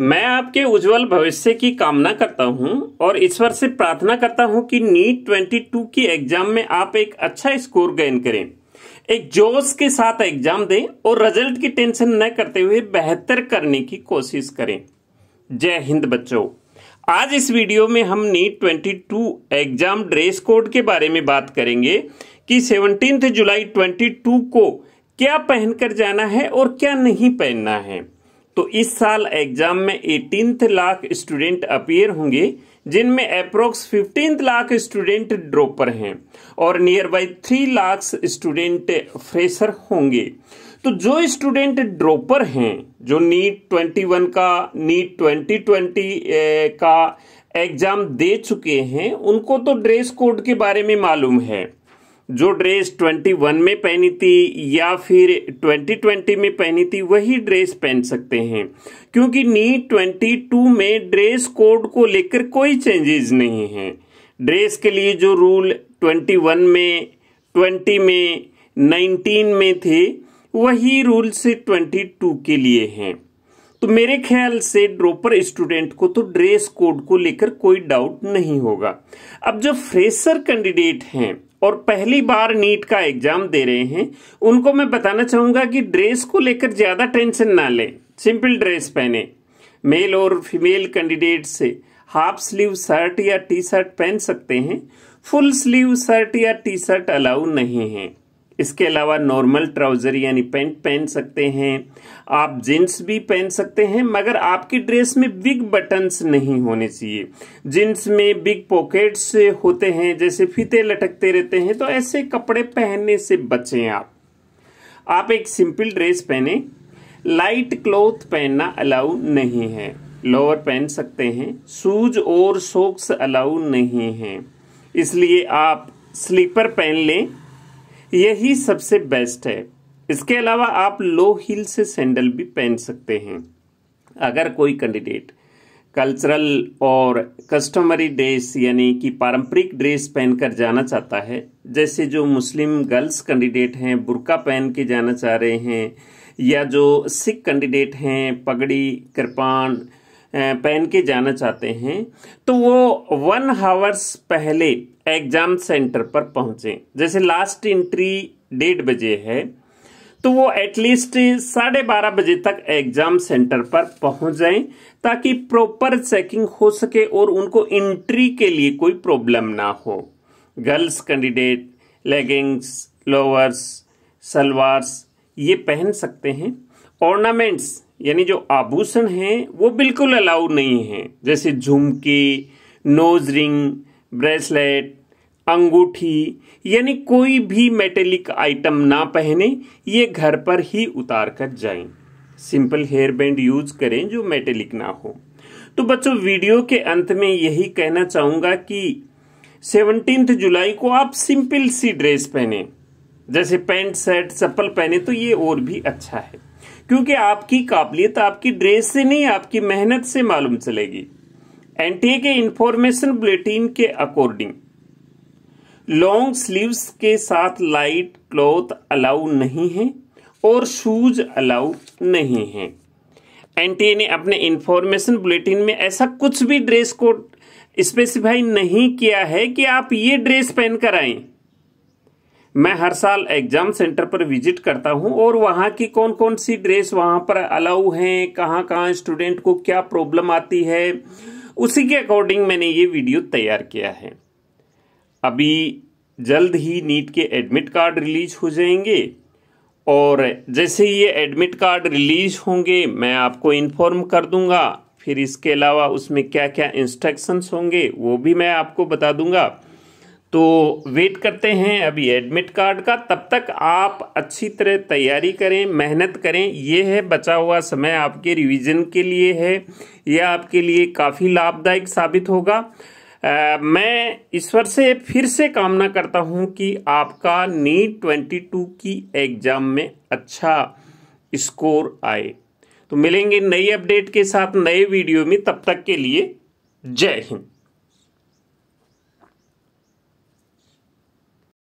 मैं आपके उज्जवल भविष्य की कामना करता हूं और ईश्वर से प्रार्थना करता हूं कि नीट ट्वेंटी टू की एग्जाम में आप एक अच्छा स्कोर गेन करें एक जोश के साथ एग्जाम दें और रिजल्ट की टेंशन न करते हुए बेहतर करने की कोशिश करें जय हिंद बच्चों आज इस वीडियो में हम NEET twenty two exam dress code के बारे में बात करेंगे कि सेवनटीन जुलाई ट्वेंटी को क्या पहनकर जाना है और क्या नहीं पहनना है तो इस साल एग्जाम में एटीन लाख स्टूडेंट अपियर होंगे जिनमें approx fifteen lakh student dropper हैं और near by three lakh student fresher होंगे तो जो स्टूडेंट ड्रॉपर हैं जो नीट ट्वेंटी वन का नीट ट्वेंटी ट्वेंटी का एग्जाम दे चुके हैं उनको तो ड्रेस कोड के बारे में मालूम है जो ड्रेस 21 में पहनी थी या फिर 2020 में पहनी थी वही ड्रेस पहन सकते हैं क्योंकि नी 22 में ड्रेस कोड को लेकर कोई चेंजेस नहीं है ड्रेस के लिए जो रूल 21 में 20 में 19 में थे वही रूल से 22 के लिए हैं तो मेरे ख्याल से ड्रोपर स्टूडेंट को तो ड्रेस कोड को लेकर कोई डाउट नहीं होगा अब जो फ्रेशर कैंडिडेट हैं और पहली बार नीट का एग्जाम दे रहे हैं उनको मैं बताना चाहूंगा कि ड्रेस को लेकर ज़्यादा टेंशन ना लें सिंपल ड्रेस पहने मेल और फीमेल कैंडिडेट से हाफ स्लीव शर्ट या टी शर्ट पहन सकते हैं फुल स्लीव शर्ट या टी शर्ट अलाउ नहीं है इसके अलावा नॉर्मल ट्राउज़र यानी पेंट पहन सकते हैं आप जींस भी पहन सकते हैं मगर आपकी ड्रेस में बिग बटन्स नहीं होने चाहिए जींस में बिग पॉकेट्स होते हैं जैसे फीते लटकते रहते हैं तो ऐसे कपड़े पहनने से बचें आप आप एक सिंपल ड्रेस पहने लाइट क्लोथ पहनना अलाउ नहीं है लोअर पहन सकते हैं शूज और सॉक्स अलाउ नहीं हैं इसलिए आप स्लीपर पहन लें यही सबसे बेस्ट है इसके अलावा आप लो हील से सैंडल भी पहन सकते हैं अगर कोई कैंडिडेट कल्चरल और कस्टमरी ड्रेस यानी कि पारंपरिक ड्रेस पहनकर जाना चाहता है जैसे जो मुस्लिम गर्ल्स कैंडिडेट हैं बुरका पहन के जाना चाह रहे हैं या जो सिख कैंडिडेट हैं पगड़ी कृपाण पहन के जाना चाहते हैं तो वो वन हावर्स पहले एग्ज़ाम सेंटर पर पहुंचे जैसे लास्ट एंट्री डेढ़ बजे है तो वो एटलीस्ट साढ़े बारह बजे तक एग्ज़ाम सेंटर पर पहुंच जाएं ताकि प्रॉपर चेकिंग हो सके और उनको एंट्री के लिए कोई प्रॉब्लम ना हो girls candidate leggings lowers salwars ये पहन सकते हैं ऑर्नामेंट्स यानी जो आभूषण हैं वो बिल्कुल अलाउ नहीं हैं जैसे झुमके नोज रिंग ब्रेसलेट अंगूठी यानी कोई भी मेटेलिक आइटम ना पहने ये घर पर ही उतार कर जाए सिंपल हेयर बैंड यूज करें जो मेटेलिक ना हो तो बच्चों वीडियो के अंत में यही कहना चाहूंगा कि सेवनटीन जुलाई को आप सिंपल सी ड्रेस पहने जैसे पैंट शर्ट चप्पल पहने तो ये और भी अच्छा है क्योंकि आपकी काबिलियत आपकी ड्रेस से नहीं आपकी मेहनत से मालूम चलेगी एनटीए के इंफॉर्मेशन बुलेटिन के अकॉर्डिंग लॉन्ग स्लीव्स के साथ लाइट क्लॉथ अलाउ नहीं है और शूज अलाउ नहीं है एनटीए ने अपने इंफॉर्मेशन बुलेटिन में ऐसा कुछ भी ड्रेस कोड स्पेसिफाई नहीं किया है कि आप ये ड्रेस पहनकर आए मैं हर साल एग्जाम सेंटर पर विजिट करता हूं और वहां की कौन कौन सी ड्रेस वहां पर अलाउ हैं कहाँ कहाँ स्टूडेंट को क्या प्रॉब्लम आती है उसी के अकॉर्डिंग मैंने ये वीडियो तैयार किया है अभी जल्द ही नीट के एडमिट कार्ड रिलीज हो जाएंगे और जैसे ये एडमिट कार्ड रिलीज होंगे मैं आपको इन्फॉर्म कर दूंगा फिर इसके अलावा उसमें क्या क्या इंस्ट्रक्शंस होंगे वो भी मैं आपको बता दूंगा तो वेट करते हैं अभी एडमिट कार्ड का तब तक आप अच्छी तरह तैयारी करें मेहनत करें ये है बचा हुआ समय आपके रिवीजन के लिए है यह आपके लिए काफ़ी लाभदायक साबित होगा आ, मैं ईश्वर से फिर से कामना करता हूं कि आपका नीट ट्वेंटी टू की एग्ज़ाम में अच्छा स्कोर आए तो मिलेंगे नई अपडेट के साथ नए वीडियो में तब तक के लिए जय हिंद